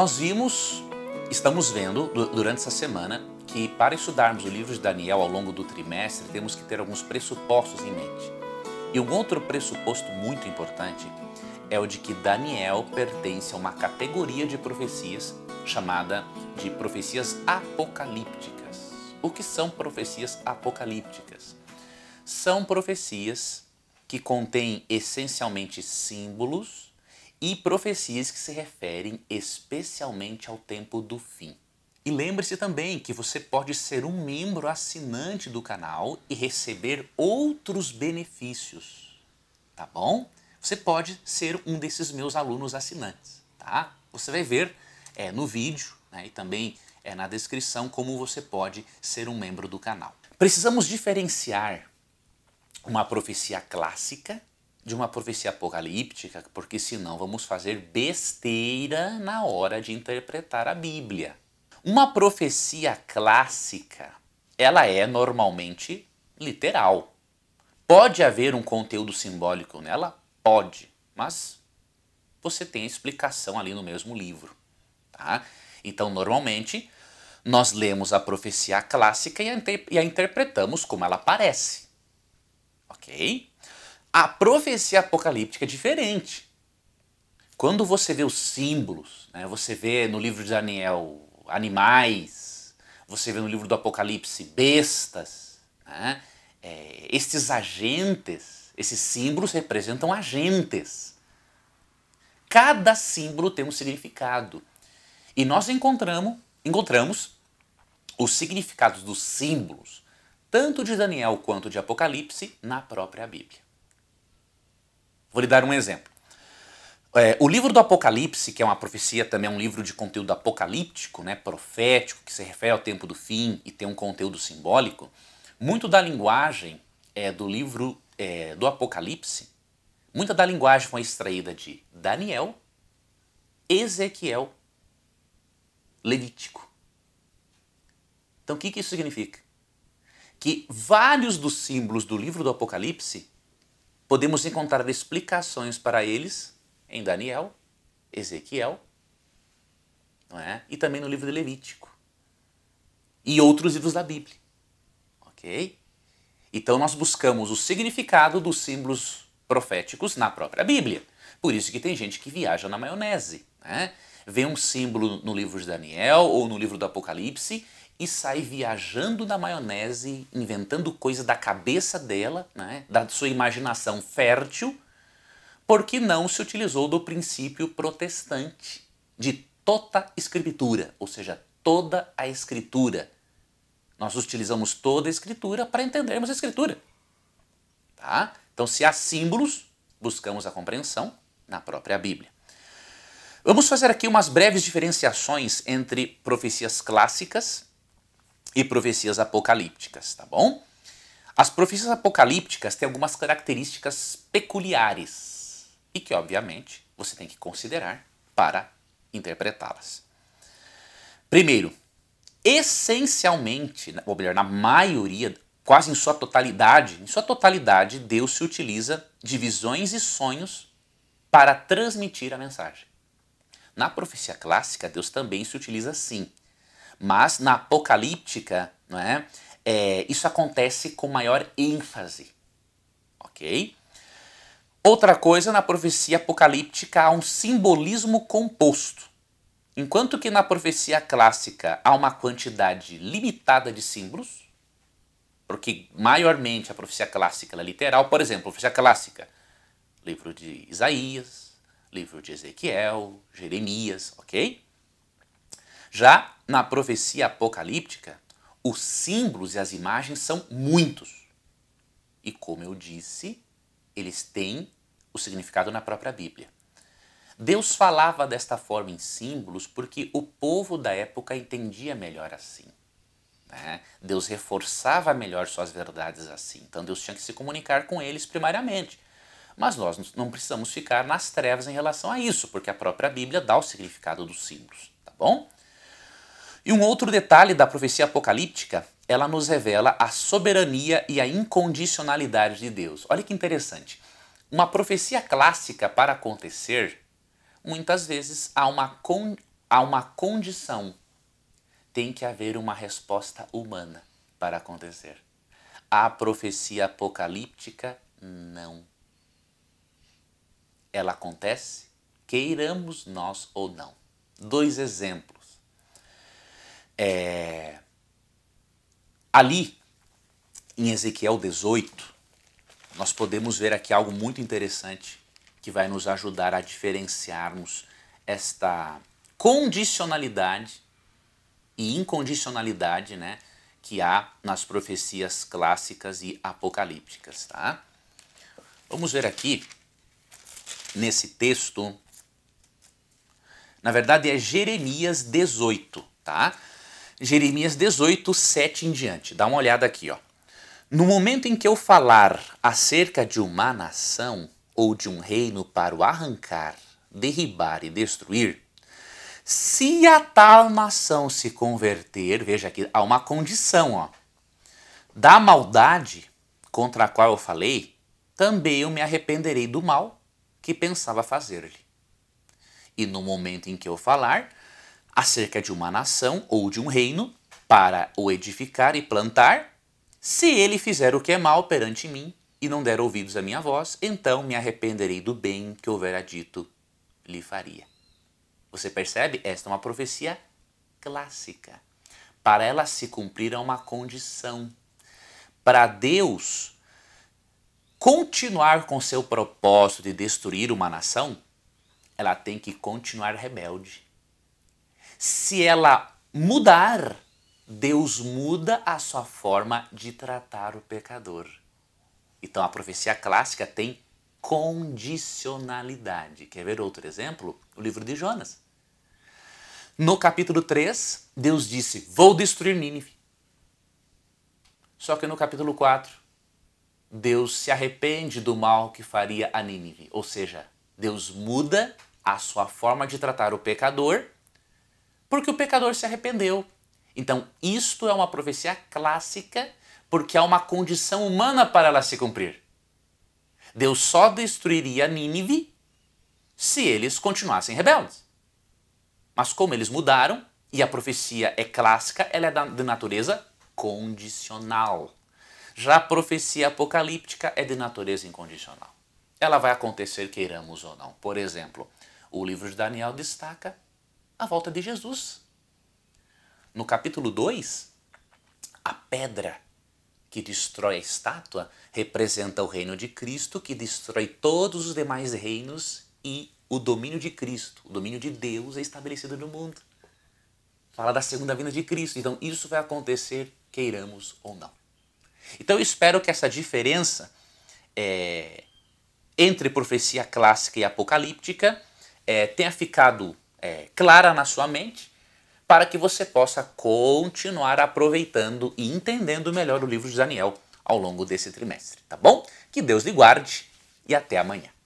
Nós vimos, estamos vendo durante essa semana, que para estudarmos o livro de Daniel ao longo do trimestre, temos que ter alguns pressupostos em mente. E um outro pressuposto muito importante é o de que Daniel pertence a uma categoria de profecias chamada de profecias apocalípticas. O que são profecias apocalípticas? São profecias que contêm essencialmente símbolos e profecias que se referem especialmente ao tempo do fim. E lembre-se também que você pode ser um membro assinante do canal e receber outros benefícios, tá bom? Você pode ser um desses meus alunos assinantes, tá? Você vai ver é, no vídeo né, e também é, na descrição como você pode ser um membro do canal. Precisamos diferenciar uma profecia clássica de uma profecia apocalíptica, porque senão vamos fazer besteira na hora de interpretar a Bíblia. Uma profecia clássica, ela é normalmente literal. Pode haver um conteúdo simbólico nela? Pode, mas você tem a explicação ali no mesmo livro, tá? Então, normalmente, nós lemos a profecia clássica e a, e a interpretamos como ela aparece. OK? A profecia apocalíptica é diferente. Quando você vê os símbolos, né, você vê no livro de Daniel animais, você vê no livro do Apocalipse bestas, né, é, estes agentes, esses símbolos representam agentes. Cada símbolo tem um significado. E nós encontramos, encontramos os significados dos símbolos, tanto de Daniel quanto de Apocalipse, na própria Bíblia. Vou lhe dar um exemplo. É, o livro do Apocalipse, que é uma profecia, também é um livro de conteúdo apocalíptico, né, profético, que se refere ao tempo do fim e tem um conteúdo simbólico. Muito da linguagem é, do livro é, do Apocalipse, muita da linguagem foi extraída de Daniel, Ezequiel, Levítico. Então o que, que isso significa? Que vários dos símbolos do livro do Apocalipse podemos encontrar explicações para eles em Daniel, Ezequiel, é? e também no livro de Levítico e outros livros da Bíblia. Ok? Então nós buscamos o significado dos símbolos proféticos na própria Bíblia. Por isso que tem gente que viaja na maionese. Né? Vê um símbolo no livro de Daniel ou no livro do Apocalipse e sai viajando na maionese, inventando coisa da cabeça dela, né, da sua imaginação fértil, porque não se utilizou do princípio protestante de tota escritura, ou seja, toda a escritura. Nós utilizamos toda a escritura para entendermos a escritura. Tá? Então, se há símbolos, buscamos a compreensão na própria Bíblia. Vamos fazer aqui umas breves diferenciações entre profecias clássicas e profecias apocalípticas, tá bom? As profecias apocalípticas têm algumas características peculiares e que, obviamente, você tem que considerar para interpretá-las. Primeiro, essencialmente, ou melhor, na maioria, quase em sua totalidade, em sua totalidade, Deus se utiliza de visões e sonhos para transmitir a mensagem. Na profecia clássica, Deus também se utiliza assim, mas na apocalíptica, não é? É, isso acontece com maior ênfase, ok? Outra coisa, na profecia apocalíptica há um simbolismo composto. Enquanto que na profecia clássica há uma quantidade limitada de símbolos, porque maiormente a profecia clássica é literal, por exemplo, a profecia clássica, livro de Isaías, livro de Ezequiel, Jeremias, ok? Já na profecia apocalíptica, os símbolos e as imagens são muitos. E como eu disse, eles têm o significado na própria Bíblia. Deus falava desta forma em símbolos porque o povo da época entendia melhor assim. Né? Deus reforçava melhor suas verdades assim. Então Deus tinha que se comunicar com eles primariamente. Mas nós não precisamos ficar nas trevas em relação a isso, porque a própria Bíblia dá o significado dos símbolos, tá bom? E um outro detalhe da profecia apocalíptica, ela nos revela a soberania e a incondicionalidade de Deus. Olha que interessante. Uma profecia clássica para acontecer, muitas vezes há uma, con há uma condição. Tem que haver uma resposta humana para acontecer. A profecia apocalíptica, não. Ela acontece, queiramos nós ou não. Dois exemplos é, ali, em Ezequiel 18, nós podemos ver aqui algo muito interessante que vai nos ajudar a diferenciarmos esta condicionalidade e incondicionalidade, né, que há nas profecias clássicas e apocalípticas, tá? Vamos ver aqui nesse texto. Na verdade é Jeremias 18, tá? Jeremias 18, 7 em diante. Dá uma olhada aqui, ó. No momento em que eu falar acerca de uma nação ou de um reino para o arrancar, derribar e destruir, se a tal nação se converter, veja aqui, há uma condição, ó, da maldade contra a qual eu falei, também eu me arrependerei do mal que pensava fazer-lhe. E no momento em que eu falar, acerca de uma nação ou de um reino, para o edificar e plantar, se ele fizer o que é mal perante mim e não der ouvidos à minha voz, então me arrependerei do bem que houvera dito lhe faria. Você percebe? Esta é uma profecia clássica. Para ela se cumprir há uma condição. Para Deus continuar com seu propósito de destruir uma nação, ela tem que continuar rebelde. Se ela mudar, Deus muda a sua forma de tratar o pecador. Então a profecia clássica tem condicionalidade. Quer ver outro exemplo? O livro de Jonas. No capítulo 3, Deus disse: Vou destruir Nínive. Só que no capítulo 4, Deus se arrepende do mal que faria a Nínive. Ou seja, Deus muda a sua forma de tratar o pecador porque o pecador se arrependeu. Então, isto é uma profecia clássica, porque há uma condição humana para ela se cumprir. Deus só destruiria Nínive se eles continuassem rebeldes. Mas como eles mudaram, e a profecia é clássica, ela é de natureza condicional. Já a profecia apocalíptica é de natureza incondicional. Ela vai acontecer queiramos ou não. Por exemplo, o livro de Daniel destaca a volta de Jesus. No capítulo 2, a pedra que destrói a estátua representa o reino de Cristo, que destrói todos os demais reinos e o domínio de Cristo, o domínio de Deus é estabelecido no mundo. Fala da segunda vinda de Cristo. Então, isso vai acontecer, queiramos ou não. Então, eu espero que essa diferença é, entre profecia clássica e apocalíptica é, tenha ficado é, clara na sua mente, para que você possa continuar aproveitando e entendendo melhor o livro de Daniel ao longo desse trimestre, tá bom? Que Deus lhe guarde e até amanhã.